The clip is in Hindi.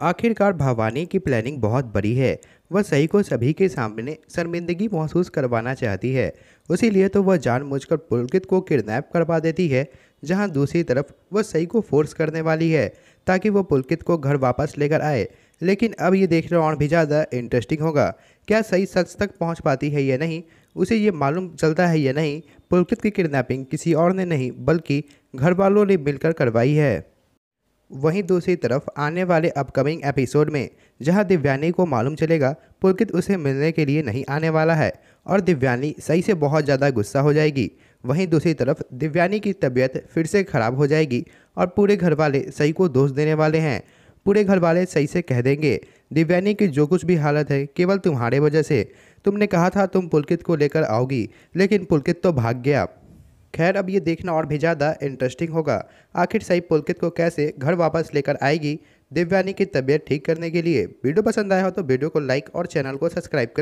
आखिरकार भवानी की प्लानिंग बहुत बड़ी है वह सही को सभी के सामने शर्मिंदगी महसूस करवाना चाहती है उसीलिए तो वह जानबूझकर पुलकित को किडनैप करवा देती है जहां दूसरी तरफ वह सही को फोर्स करने वाली है ताकि वह पुलकित को घर वापस लेकर आए लेकिन अब ये देखना और भी ज़्यादा इंटरेस्टिंग होगा क्या सही सच तक पहुँच पाती है या नहीं उसे ये मालूम चलता है या नहीं पुलकित की किडनैपिंग किसी और ने नहीं बल्कि घर वालों ने मिलकर करवाई है वहीं दूसरी तरफ आने वाले अपकमिंग एपिसोड में जहां दिव्यानी को मालूम चलेगा पुलकित उसे मिलने के लिए नहीं आने वाला है और दिव्यानी सही से बहुत ज़्यादा गुस्सा हो जाएगी वहीं दूसरी तरफ दिव्यानी की तबीयत फिर से ख़राब हो जाएगी और पूरे घर वाले सही को दोष देने वाले हैं पूरे घर वाले सही से कह देंगे दिव्यानी की जो कुछ भी हालत है केवल तुम्हारे वजह से तुमने कहा था तुम पुलकित को लेकर आओगी लेकिन पुलकित तो भाग गया खैर अब ये देखना और भी ज़्यादा इंटरेस्टिंग होगा आखिर सही पुलकित को कैसे घर वापस लेकर आएगी दिव्यानी की तबीयत ठीक करने के लिए वीडियो पसंद आया हो तो वीडियो को लाइक और चैनल को सब्सक्राइब